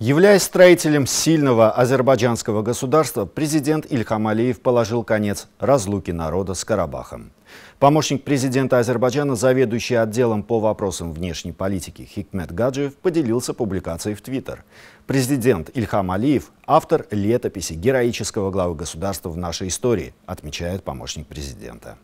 Являясь строителем сильного азербайджанского государства, президент Ильхам Алиев положил конец разлуке народа с Карабахом. Помощник президента Азербайджана, заведующий отделом по вопросам внешней политики Хикмет Гаджиев, поделился публикацией в Твиттер. Президент Ильхам Алиев – автор летописи героического главы государства в нашей истории, отмечает помощник президента.